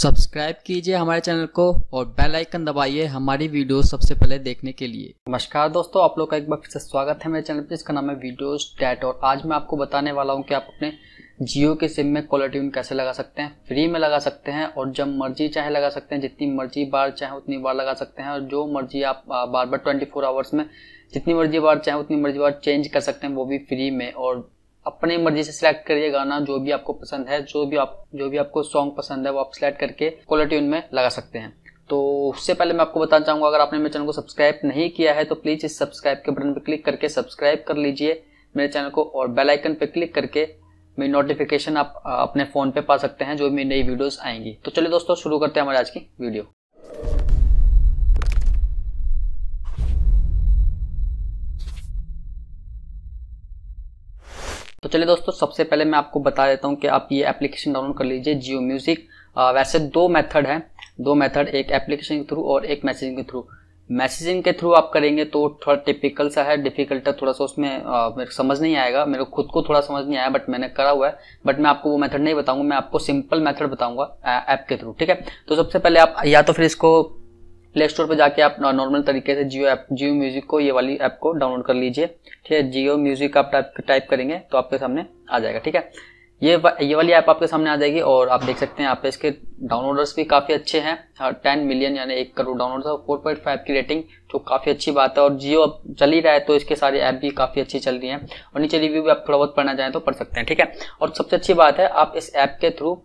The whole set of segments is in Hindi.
सब्सक्राइब कीजिए हमारे चैनल को और बेल आइकन दबाइए हमारी वीडियो सबसे पहले देखने के लिए नमस्कार दोस्तों आप लोग का एक बार फिर से स्वागत है मेरे चैनल पे जिसका नाम है वीडियोस डेट और आज मैं आपको बताने वाला हूँ कि आप अपने जियो के सिम में कॉलर ट्यून कैसे लगा सकते हैं फ्री में लगा सकते हैं और जब मर्जी चाहे लगा सकते हैं जितनी मर्जी बार चाहे उतनी बार लगा सकते हैं और जो मर्जी आप बार बार ट्वेंटी फोर आवर्स में जितनी मर्जी बार चाहे उतनी मर्जी बार चेंज कर सकते हैं वो भी फ्री में और अपने मर्जी से सिलेक्ट करिए गाना जो भी आपको पसंद है जो भी आप जो भी आपको सॉन्ग पसंद है वो आप सिलेक्ट करके क्वालिटी उनमें लगा सकते हैं तो उससे पहले मैं आपको बताना चाहूंगा अगर आपने मेरे चैनल को सब्सक्राइब नहीं किया है तो प्लीज़ इस सब्सक्राइब के बटन पर क्लिक करके सब्सक्राइब कर लीजिए मेरे चैनल को और बेल आइकन पर क्लिक करके मेरी नोटिफिकेशन आप अपने फ़ोन पे पा सकते हैं जो मेरी नई वीडियोस आएंगी तो चलिए दोस्तों शुरू करते हैं हमारे आज की वीडियो चलिए दोस्तों सबसे पहले मैं आपको बता देता हूँ कि आप ये एप्लीकेशन डाउनलोड कर लीजिए जियो म्यूज़िक वैसे दो मेथड है दो मेथड एक एप्लीकेशन के थ्रू और एक मैसेजिंग के थ्रू मैसेजिंग के थ्रू आप करेंगे तो थोड़ा टिपिकल सा है डिफिकल्ट है थोड़ा सा उसमें आ, मेरे समझ नहीं आएगा मेरे को खुद को थोड़ा समझ नहीं आया बट मैंने करा हुआ है बट मैं आपको वो मेथड नहीं बताऊंगा मैं आपको सिंपल मेथड बताऊंगा ऐप के थ्रू ठीक है तो सबसे पहले आप या तो फिर इसको प्ले स्टोर पर जाके आप नॉर्मल तरीके से जियो ऐप जियो म्यूजिक को ये वाली ऐप को डाउनलोड कर लीजिए ठीक है जियो म्यूजिक आप टाइप टाइप करेंगे तो आपके सामने आ जाएगा ठीक है ये वा, ये वाली ऐप आपके सामने आ जाएगी और आप देख सकते हैं आप इसके डाउनलोडर्स भी काफ़ी अच्छे हैं टेन हाँ, मिलियन यानी एक करोड़ डाउनलोड और फोर पॉइंट फाइव की रेटिंग जो काफ़ी अच्छी बात है और जियो अब चल ही रहा है तो इसके सारे ऐप भी काफ़ी अच्छी चल रही हैं और नीचे रिव्यू भी आप थोड़ा बहुत पढ़ना चाहें तो पढ़ सकते हैं ठीक है और सबसे अच्छी बात है आप इस ऐप के थ्रू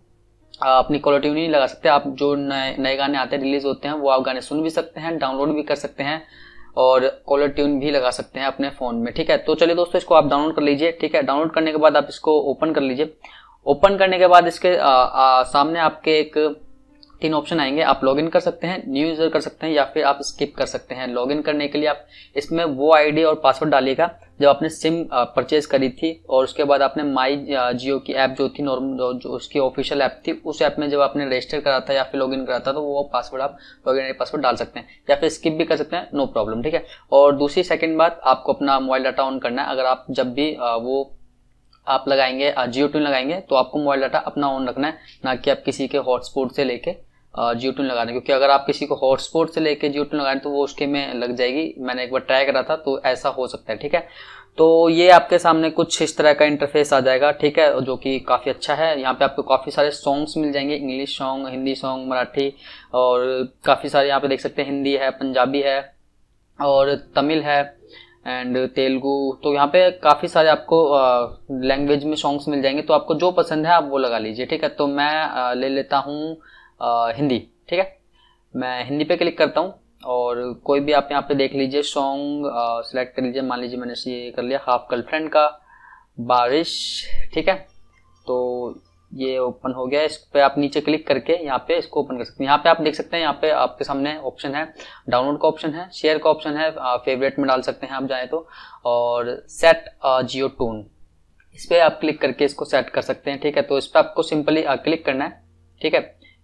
अपनी क्वालिटी नहीं लगा सकते आप जो नए नए गाने आते हैं रिलीज होते हैं वो आप गाने सुन भी सकते हैं डाउनलोड भी कर सकते हैं और कॉलर ट्यून भी लगा सकते हैं अपने फ़ोन में ठीक है तो चलिए दोस्तों इसको आप डाउनलोड कर लीजिए ठीक है डाउनलोड करने के बाद आप इसको ओपन कर लीजिए ओपन करने के बाद इसके आ, आ, सामने आपके एक तीन ऑप्शन आएंगे आप लॉगिन कर सकते हैं न्यू यूज़र कर सकते हैं या फिर आप स्किप कर सकते हैं लॉगिन करने के लिए आप इसमें वो आईडी और पासवर्ड डालिएगा जब आपने सिम परचेज करी थी और उसके बाद आपने माई जियो की ऐप जो थी नॉर्मल जो उसकी ऑफिशियल ऐप थी उस ऐप में जब आपने रजिस्टर करा था या फिर लॉगिन करा था तो वो पासवर्ड आप लॉगिन पासवर्ड डाल सकते हैं या फिर स्किप भी कर सकते हैं नो प्रॉब्लम ठीक है और दूसरी सेकेंड बात आपको अपना मोबाइल डाटा ऑन करना है अगर आप जब भी वो आप लगाएंगे जियो ट्यून लगाएंगे तो आपको मोबाइल डाटा अपना ऑन रखना है ना कि आप किसी के हॉटस्पॉट से लेके जियो ट्यून लगाने क्योंकि अगर आप किसी को हॉटस्पॉट से लेके जियो ट्यून लगाने तो वो उसके में लग जाएगी मैंने एक बार ट्राई करा था तो ऐसा हो सकता है ठीक है तो ये आपके सामने कुछ इस तरह का इंटरफेस आ जाएगा ठीक है जो कि काफ़ी अच्छा है यहाँ पे आपको काफ़ी सारे सॉन्ग्स मिल जाएंगे English song Hindi song Marathi और काफ़ी सारे यहाँ पे देख सकते हैं हिंदी है पंजाबी है और तमिल है एंड तेलुगु तो यहाँ पे काफ़ी सारे आपको लैंग्वेज में सॉन्ग्स मिल जाएंगे तो आपको जो पसंद है आप वो लगा लीजिए ठीक है तो मैं आ, ले लेता हूँ हिंदी ठीक है मैं हिंदी पे क्लिक करता हूँ और कोई भी आप यहाँ पे देख लीजिए सॉन्ग सेलेक्ट कर लीजिए मान लीजिए मैंने ये कर लिया हाफ गर्लफ्रेंड का बारिश ठीक है तो ये ओपन हो गया इस पर आप नीचे क्लिक करके यहाँ पे इसको ओपन कर सकते हैं यहाँ पे आप देख सकते हैं यहाँ पे आपके सामने ऑप्शन है डाउनलोड का ऑप्शन है शेयर का ऑप्शन है फेवरेट में डाल सकते हैं आप जाए तो और सेट जियो टून इस पर आप क्लिक करके इसको सेट कर सकते हैं ठीक है तो इस पर आपको सिंपली क्लिक करना है ठीक है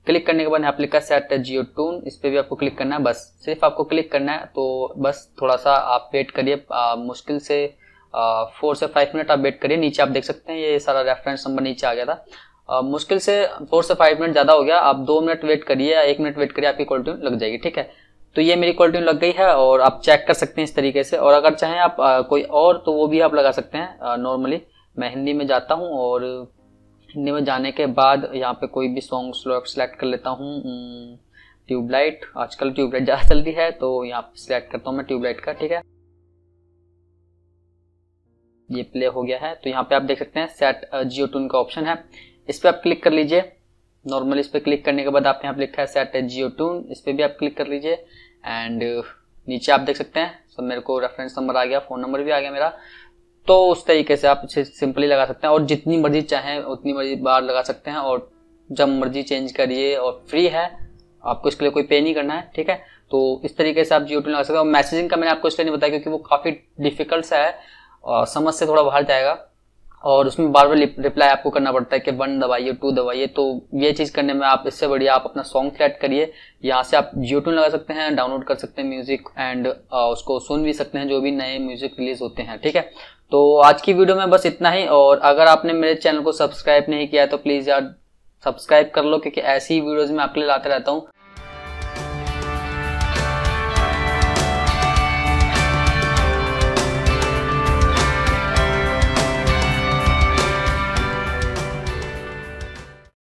क्लिक करने के बाद यहाँ लिखा सेट जियो टून इस पर भी आपको क्लिक करना है बस सिर्फ आपको क्लिक करना है तो बस थोड़ा सा आप वेट करिए मुश्किल से फोर से फाइव मिनट आप वेट करिए नीचे आप देख सकते हैं ये सारा रेफरेंस नंबर नीचे आ गया था आ, मुश्किल से फोर से फाइव मिनट ज़्यादा हो गया आप दो मिनट वेट करिए या एक मिनट वेट करिए आपकी क्वालिटी लग जाएगी ठीक है तो ये मेरी क्वालिटी लग गई है और आप चेक कर सकते हैं इस तरीके से और अगर चाहें आप आ, कोई और तो वो भी आप लगा सकते हैं नॉर्मली मैं हिंदी में जाता हूँ और हिंदी में जाने के बाद यहाँ पे कोई भी सॉन्ग सेलेक्ट कर लेता हूँ ट्यूबलाइट आजकल ट्यूबलाइट ज़्यादा चल रही है तो यहाँ पे सिलेक्ट करता हूँ मैं ट्यूबलाइट का ठीक है ये प्ले हो गया है तो यहाँ पे आप देख सकते हैं सेट जियो टून का ऑप्शन है इस पर आप क्लिक कर लीजिए नॉर्मल इस पर क्लिक करने के बाद आपने यहाँ पे लिखा है सेट जियो टून इस पर भी आप क्लिक कर लीजिए एंड नीचे आप देख सकते हैं सो मेरे को रेफरेंस नंबर आ गया फ़ोन नंबर भी आ गया मेरा तो उस तरीके से आप इसे सिंपली लगा सकते हैं और जितनी मर्जी चाहें उतनी मर्जी बार लगा सकते हैं और जब मर्जी चेंज करिए और फ्री है आपको इसके लिए कोई पे नहीं करना है ठीक है तो इस तरीके से आप जियो लगा सकते हैं और मैसेजिंग का मैंने आपको इसलिए नहीं बताया क्योंकि वो काफ़ी डिफिकल्ट है और समझ से थोड़ा बाहर जाएगा और उसमें बार बार रिप्लाई आपको करना पड़ता है कि वन दबाइए टू दबाइए तो ये चीज़ करने में आप इससे बढ़िया आप अपना सॉन्ग सेलेक्ट करिए यहाँ से आप जियो ट्यून लगा सकते हैं डाउनलोड कर सकते हैं म्यूजिक एंड उसको सुन भी सकते हैं जो भी नए म्यूजिक रिलीज होते हैं ठीक है तो आज की वीडियो में बस इतना ही और अगर आपने मेरे चैनल को सब्सक्राइब नहीं किया तो प्लीज़ यार सब्सक्राइब कर लो क्योंकि ऐसी वीडियोज़ में आपके लिए लाते रहता हूँ